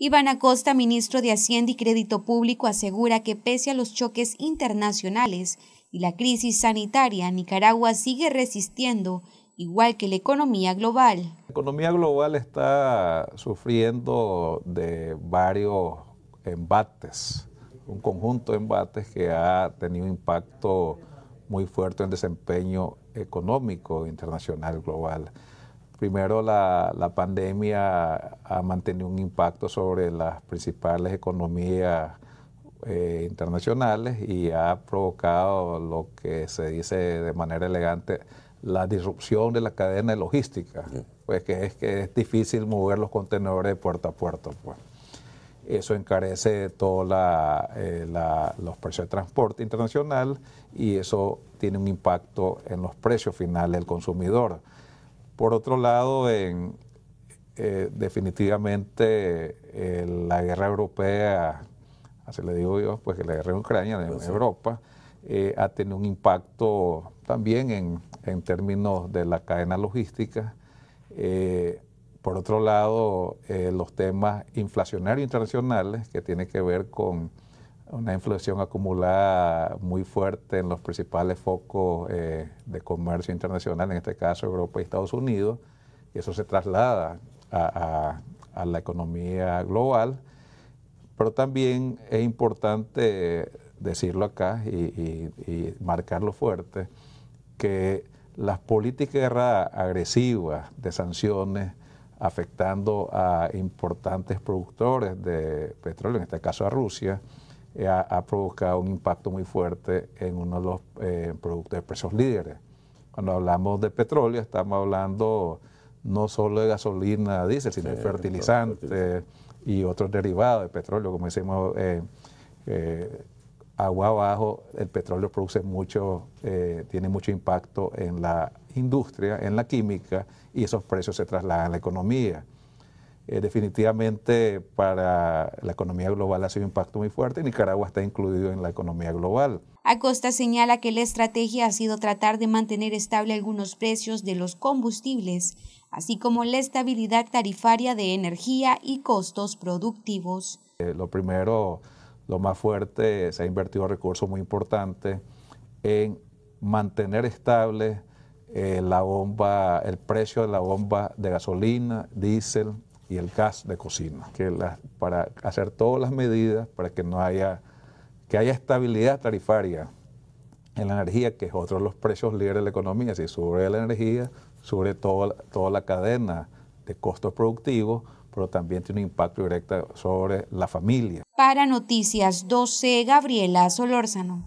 Iván Acosta, ministro de Hacienda y Crédito Público, asegura que pese a los choques internacionales y la crisis sanitaria, Nicaragua sigue resistiendo, igual que la economía global. La economía global está sufriendo de varios embates, un conjunto de embates que ha tenido impacto muy fuerte en desempeño económico internacional global. Primero, la, pandemia ha mantenido un impacto sobre las principales economías eh, internacionales y ha provocado lo que se dice de manera elegante la disrupción de la cadena logística, pues que es que es difícil mover los contenedores de puerto a puerto. Pues. Eso encarece todos eh, los precios de transporte internacional y eso tiene un impacto en los precios finales del consumidor. Por otro lado, eh, definitivamente eh, la guerra europea, así le digo yo, pues la guerra en Ucrania en pues Europa eh, ha tenido un impacto también en, en términos de la cadena logística. por otro lado, los temas inflacionarios internacionales que tiene que ver con una inflación acumulada muy fuerte en los principales focos eh, de comercio internacional, en este caso Europa y Estados Unidos, y eso se traslada a, la economía global. Pero también es importante decirlo acá y, y marcarlo fuerte, que las políticas agresivas de sanciones afectando a importantes productores de petróleo, en este caso a Rusia, eh, ha, provocado un impacto muy fuerte en uno de los eh, productos de precios líderes. Cuando hablamos de petróleo, estamos hablando no solo de gasolina, diésel, sino de fertilizantes y otros derivados de petróleo, como decimos, eh, agua abajo, el petróleo produce mucho, tiene mucho impacto en la industria, en la química, y esos precios se trasladan a la economía. Eh, definitivamente para la economía global ha sido un impacto muy fuerte. Nicaragua está incluido en la economía global. Acosta señala que la estrategia ha sido tratar de mantener estable algunos precios de los combustibles, así como la estabilidad tarifaria de energía y costos productivos. Eh, lo primero, lo más fuerte, se ha invertido recursos muy importantes en mantener estable eh, la bomba, el precio de la bomba de gasolina, diésel, y el gas de cocina, que para hacer todas las medidas para que no haya, que haya estabilidad tarifaria en la energía, que es otro de los precios líderes de la economía. Si sube la energía, sube todo, toda la cadena de costos productivos, pero también tiene un impacto directo sobre la familia. Para Noticias 12, Gabriela Solórzano.